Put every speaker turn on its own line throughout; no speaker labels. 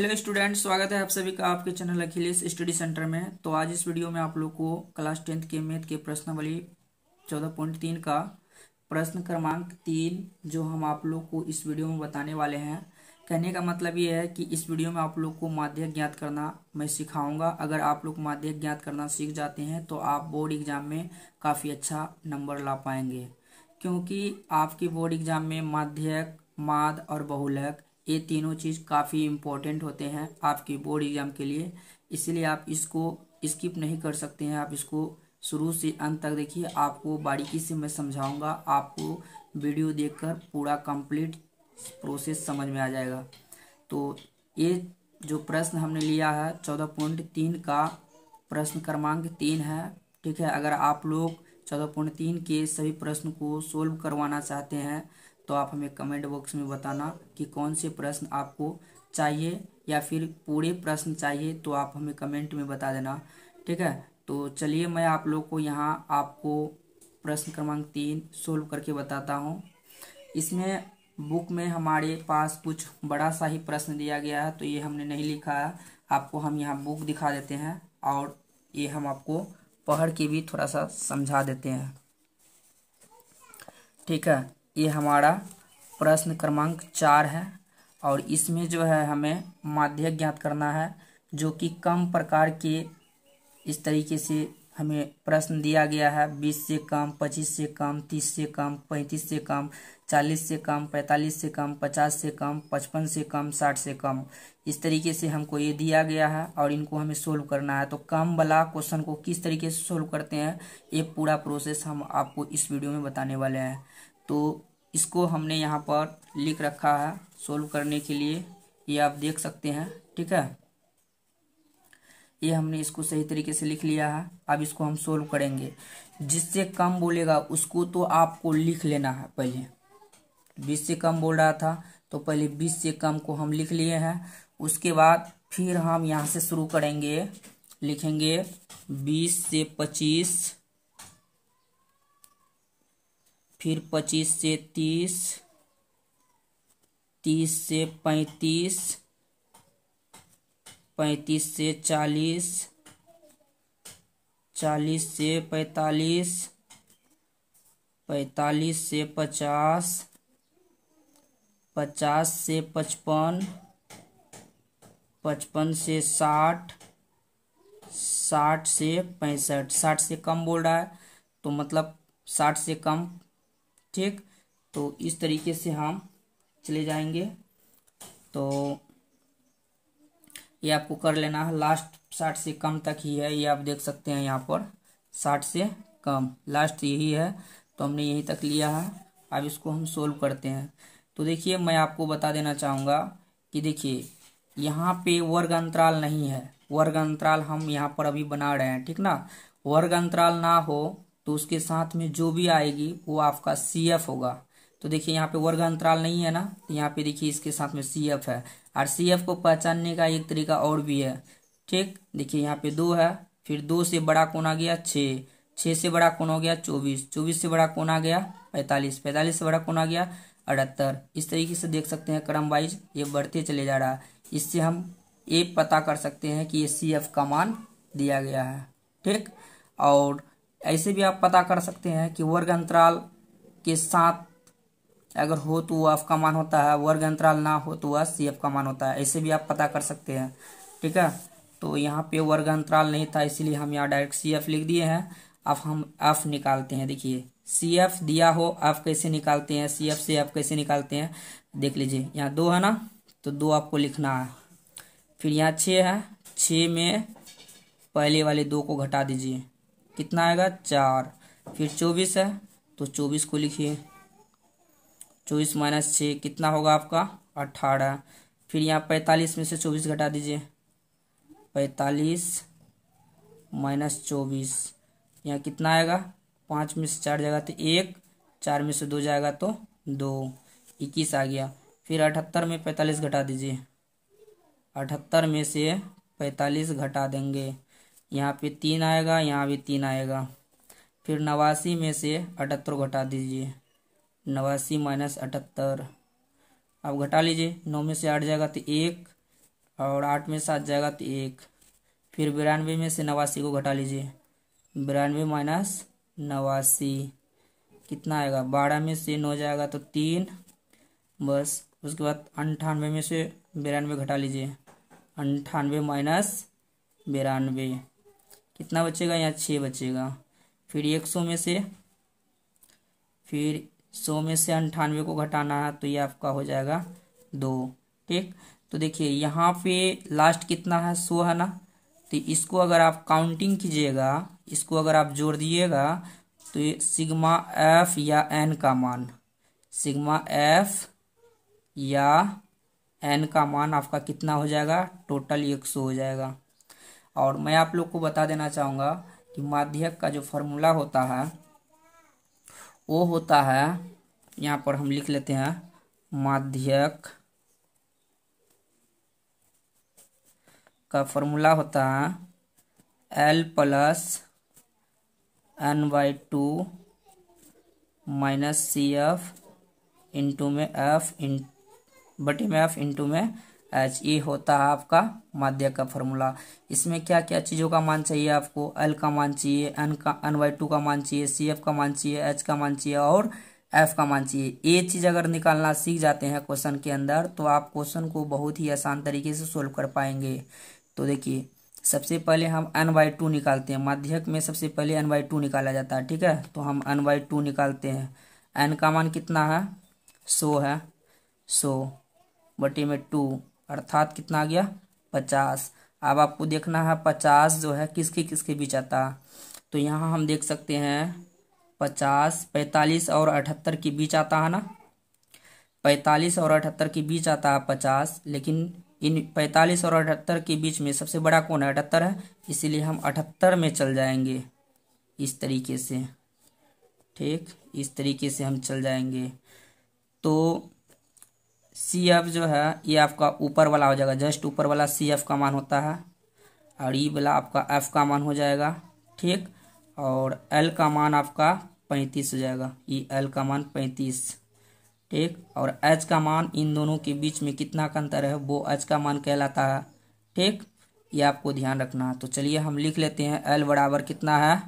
hello student स्वागत है आप सभी का आपके चैनल अखिलेश स्टडी सेंटर में तो आज इस वीडियो में आप लोग को क्लास टेंथ के मैथ के प्रश्नावली चौदह पॉइंट तीन का प्रश्न क्रमांक तीन जो हम आप लोग को इस वीडियो में बताने वाले हैं कहने का मतलब ये है कि इस वीडियो में आप लोग को माध्यय ज्ञात करना मैं सिखाऊंगा अगर आप लोग माध्य ज्ञात करना सीख जाते हैं तो आप बोर्ड एग्जाम में काफ़ी अच्छा नंबर ला पाएंगे क्योंकि आपके बोर्ड एग्जाम में माध्यक माद और बहुलक ये तीनों चीज़ काफ़ी इम्पोर्टेंट होते हैं आपके बोर्ड एग्ज़ाम के लिए इसलिए आप इसको स्किप नहीं कर सकते हैं आप इसको शुरू से अंत तक देखिए आपको बारीकी से मैं समझाऊंगा आपको वीडियो देखकर पूरा कंप्लीट प्रोसेस समझ में आ जाएगा तो ये जो प्रश्न हमने लिया है चौदह पॉइंट तीन का प्रश्न क्रमांक तीन है ठीक है अगर आप लोग चौदह पॉइंट तीन के सभी प्रश्न को सोल्व करवाना चाहते हैं तो आप हमें कमेंट बॉक्स में बताना कि कौन से प्रश्न आपको चाहिए या फिर पूरे प्रश्न चाहिए तो आप हमें कमेंट में बता देना ठीक है तो चलिए मैं आप लोग को यहाँ आपको प्रश्न क्रमांक तीन सोल्व करके बताता हूँ इसमें बुक में हमारे पास कुछ बड़ा सा ही प्रश्न दिया गया है तो ये हमने नहीं लिखा है आपको हम यहाँ बुक दिखा देते हैं और ये हम आपको पढ़ के भी थोड़ा सा समझा देते हैं ठीक है ये हमारा प्रश्न क्रमांक चार है और इसमें जो है हमें माध्य ज्ञात करना है जो कि कम प्रकार के इस तरीके से हमें प्रश्न दिया गया है बीस से कम पच्चीस से कम तीस से कम पैंतीस से कम चालीस से कम पैंतालीस से कम पचास से कम पचपन से कम साठ से कम इस तरीके से हमको ये दिया गया है और इनको हमें सोल्व करना है तो कम वाला क्वेश्चन को किस तरीके से सोल्व करते हैं ये पूरा प्रोसेस हम आपको इस वीडियो में बताने वाले हैं तो इसको हमने यहाँ पर लिख रखा है सोल्व करने के लिए ये आप देख सकते हैं ठीक है ये हमने इसको सही तरीके से लिख लिया है अब इसको हम सोल्व करेंगे जिससे कम बोलेगा उसको तो आपको लिख लेना है पहले बीस से कम बोल रहा था तो पहले बीस से कम को हम लिख लिए हैं उसके बाद फिर हम यहाँ से शुरू करेंगे लिखेंगे बीस से पच्चीस फिर पच्चीस से तीस तीस से पैंतीस पैंतीस से चालीस चालीस से पैंतालीस पैंतालीस से पचास पचास से पचपन पचपन से साठ साठ से पैंसठ साठ से कम बोल रहा है तो मतलब साठ से कम ठीक तो इस तरीके से हम चले जाएंगे तो ये आपको कर लेना है लास्ट साठ से कम तक ही है ये आप देख सकते हैं यहाँ पर साठ से कम लास्ट यही है तो हमने यही तक लिया है अब इसको हम सोल्व करते हैं तो देखिए मैं आपको बता देना चाहूँगा कि देखिए यहाँ पे वर्ग अंतराल नहीं है वर्ग अंतराल हम यहाँ पर अभी बना रहे हैं ठीक ना वर्ग अंतराल ना हो तो उसके साथ में जो भी आएगी वो आपका सी एफ होगा तो देखिए यहाँ पे वर्ग अंतराल नहीं है ना तो यहाँ पे देखिए इसके साथ में सी एफ है और सी एफ को पहचानने का एक तरीका और भी है ठीक देखिए यहाँ पे दो है फिर दो से बड़ा कौन आ गया छः छः से बड़ा कौन हो गया चौबीस चौबीस से बड़ा कौन आ गया पैंतालीस पैंतालीस से बड़ा कौन आ गया अठहत्तर इस तरीके से देख सकते हैं क्रम वाइज ये बढ़ते चले जा रहा है इससे हम ये पता कर सकते हैं कि ये सी एफ का मान दिया गया है ठीक और ऐसे भी आप पता कर सकते हैं कि वर्ग अंतराल के साथ अगर हो तो एफ का मान होता है वर्ग अंतराल ना हो तो वह सी एफ का मान होता है ऐसे भी आप पता कर सकते हैं ठीक है तो यहाँ पे वर्ग अंतराल नहीं था इसलिए हम यहाँ डायरेक्ट सी एफ लिख दिए हैं अब हम एफ निकालते हैं देखिए सी एफ दिया हो एफ कैसे निकालते हैं सी एफ से एफ कैसे निकालते हैं देख लीजिए यहाँ दो है ना तो दो आपको लिखना है फिर यहाँ छः है छः में पहले वाले दो को घटा दीजिए कितना आएगा चार फिर चौबीस है तो चौबीस को लिखिए चौबीस माइनस छः कितना होगा आपका अट्ठारह फिर यहाँ पैंतालीस में से चौबीस घटा दीजिए पैंतालीस माइनस चौबीस यहाँ कितना आएगा पाँच में से चार जाएगा तो एक चार में से दो जाएगा तो दो इक्कीस आ गया फिर अठहत्तर में पैंतालीस घटा दीजिए अठहत्तर में से पैंतालीस घटा देंगे यहाँ पे तीन आएगा यहाँ भी तीन आएगा फिर नवासी में से अठहत्तर घटा दीजिए नवासी माइनस अठहत्तर आप घटा लीजिए नौ में से आठ जाएगा तो एक और आठ में सात जाएगा तो एक फिर बिरानवे में से नवासी को घटा लीजिए बिरानवे माइनस नवासी कितना आएगा बारह में से नौ जाएगा तो तीन बस उसके बाद अंठानवे में से बिरानवे घटा लीजिए अंठानवे माइनस बिरानवे कितना बचेगा यहाँ छः बचेगा फिर एक सौ में से फिर सौ में से अंठानवे को घटाना है तो ये आपका हो जाएगा दो ठीक तो देखिए यहाँ पे लास्ट कितना है सो है ना तो इसको अगर आप काउंटिंग कीजिएगा इसको अगर आप जोड़ दिएगा तो ये सिग्मा एफ या एन का मान सिग्मा एफ या एन का मान आपका कितना हो जाएगा टोटल एक सौ हो जाएगा और मैं आप लोग को बता देना चाहूँगा कि माध्यक का जो फॉर्मूला होता है वो होता है यहाँ पर हम लिख लेते हैं माध्यक का फॉर्मूला होता है L plus N by two minus C F into में एफ इन बटी में एफ इंटू में एच ये होता है आपका माध्य का फॉर्मूला इसमें क्या क्या चीज़ों का मान चाहिए आपको एल का मान चाहिए एन का एन वाई टू का मान चाहिए सी एफ का मान चाहिए एच का मान चाहिए और एफ का मान चाहिए ये चीज़ अगर निकालना सीख जाते हैं क्वेश्चन के अंदर तो आप क्वेश्चन को बहुत ही आसान तरीके से सोल्व कर पाएंगे तो देखिए सबसे पहले हम एन वाई टू निकालते हैं माध्यक में सबसे पहले एन वाई टू निकाला जाता है ठीक है तो हम एन वाई टू निकालते हैं एन का मान कितना है सो है सो बटे में टू अर्थात कितना आ गया पचास अब आपको देखना है पचास जो है किसके किसके बीच आता तो यहाँ हम देख सकते हैं पचास पैंतालीस और अठहत्तर के बीच आता है ना पैंतालीस और अठहत्तर के बीच आता है पचास लेकिन इन पैंतालीस और अठहत्तर के बीच में सबसे बड़ा कौन है अठहत्तर है इसीलिए हम अठहत्तर में चल जाएंगे इस तरीके से ठीक इस तरीके से हम चल जाएंगे तो सी एफ जो है ये आपका ऊपर वाला हो जाएगा जस्ट ऊपर वाला सी एफ का मान होता है और ई वाला आपका एफ का मान हो जाएगा ठीक और एल का मान आपका पैंतीस हो जाएगा ई एल का मान पैंतीस ठीक और एच का मान इन दोनों के बीच में कितना का अंतर है वो एच का मान कहलाता है ठीक ये आपको ध्यान रखना है तो चलिए हम लिख लेते हैं एल बराबर कितना है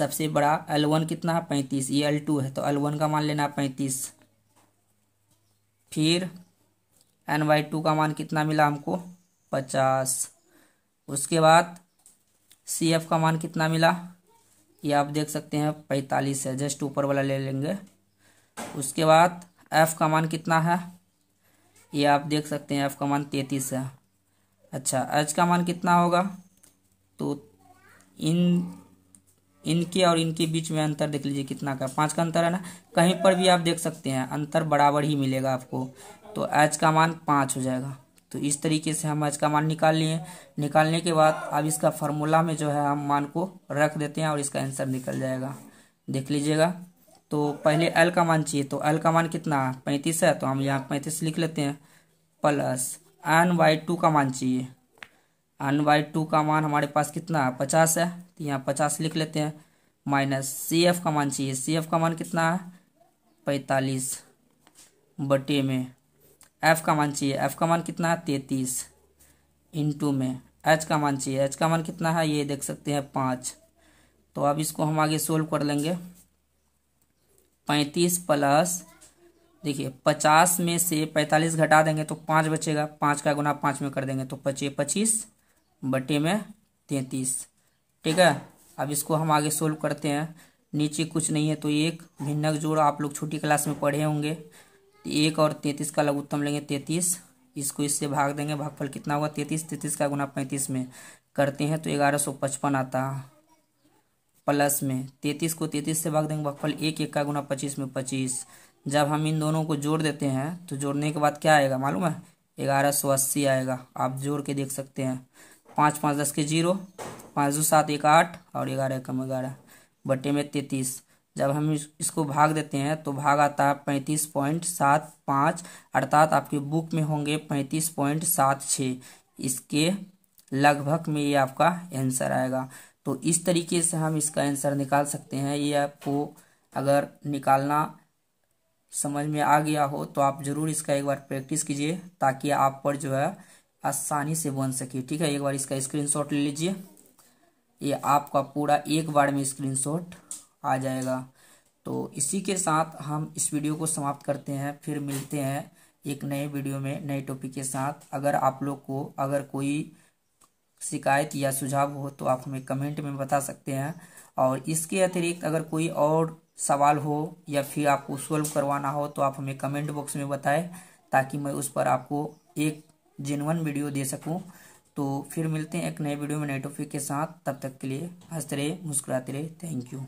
सबसे बड़ा एल वन कितना है पैंतीस ये एल टू है तो एल वन का मान लेना है पैंतीस फिर एन बाई टू का मान कितना मिला हमको पचास उसके बाद सी एफ का मान कितना मिला ये आप देख सकते हैं पैंतालीस है जस्ट ऊपर वाला ले लेंगे उसके बाद एफ का मान कितना है ये आप देख सकते हैं एफ का मान तैंतीस है अच्छा एच का मान कितना होगा तो इन इनके और इनके बीच में अंतर देख लीजिए कितना का पाँच का अंतर है ना कहीं पर भी आप देख सकते हैं अंतर बराबर ही मिलेगा आपको तो एच का मान पाँच हो जाएगा तो इस तरीके से हम एच का मान निकाल लिए निकालने के बाद अब इसका फार्मूला में जो है हम मान को रख देते हैं और इसका आंसर निकल जाएगा देख लीजिएगा तो पहले एल का मान चाहिए तो एल का मान कितना पैंतीस है तो हम यहाँ पैंतीस लिख लेते हैं प्लस एन बाई टू का मान चाहिए अन बाई टू का मान हमारे पास कितना है पचास है तो यहाँ पचास लिख लेते हैं माइनस सी एफ का मान चाहिए सी एफ का मान कितना है पैंतालीस बटे में एफ का मान चाहिए एफ का मान कितना है तैतीस इंटू में एच का मान चाहिए एच का मान कितना है ये देख सकते हैं पाँच तो अब इसको हम आगे सोल्व कर लेंगे पैंतीस प्लस देखिए पचास में से पैंतालीस घटा देंगे तो पाँच बचेगा पाँच का गुना पाँच में कर देंगे तो पचे पच्चीस बटे में तैंतीस ठीक है अब इसको हम आगे सोल्व करते हैं नीचे कुछ नहीं है तो एक भिन्नक जोड़ आप लोग छोटी क्लास में पढ़े होंगे एक और तैंतीस का उत्तम लेंगे तैंतीस इसको इससे भाग देंगे भागफल कितना होगा तैतीस तैतीस का गुना पैंतीस में करते हैं तो ग्यारह सौ पचपन आता है प्लस में तैतीस को तैंतीस से भाग देंगे भागफल एक एक का गुना पच्चीस में पच्चीस जब हम इन दोनों को जोड़ देते हैं तो जोड़ने के बाद क्या आएगा मालूम है ग्यारह सौ अस्सी आएगा आप जोड़ के देख सकते हैं पाँच पाँच दस के जीरो पाँच दो सात एक आठ और ग्यारह कम ग्यारह बटे में तैतीस जब हम इसको भाग देते हैं तो भाग आता है पैंतीस पॉइंट सात पाँच अर्थात आपके बुक में होंगे पैंतीस पॉइंट सात छः इसके लगभग में ये आपका आंसर आएगा तो इस तरीके से हम इसका आंसर निकाल सकते हैं ये आपको अगर निकालना समझ में आ गया हो तो आप ज़रूर इसका एक बार प्रैक्टिस कीजिए ताकि आप पर जो है आसानी से बन सके ठीक है एक बार इसका स्क्रीनशॉट ले लीजिए ये आपका पूरा एक बार में स्क्रीनशॉट आ जाएगा तो इसी के साथ हम इस वीडियो को समाप्त करते हैं फिर मिलते हैं एक नए वीडियो में नए टॉपिक के साथ अगर आप लोग को अगर कोई शिकायत या सुझाव हो तो आप हमें कमेंट में बता सकते हैं और इसके अतिरिक्त अगर कोई और सवाल हो या फिर आपको सोल्व करवाना हो तो आप हमें कमेंट बॉक्स में बताएं ताकि मैं उस पर आपको एक जेनवन वीडियो दे सकूँ तो फिर मिलते हैं एक नए वीडियो में नए टॉपिक के साथ तब तक के लिए हंसते रहे मुस्कुराते रहे थैंक यू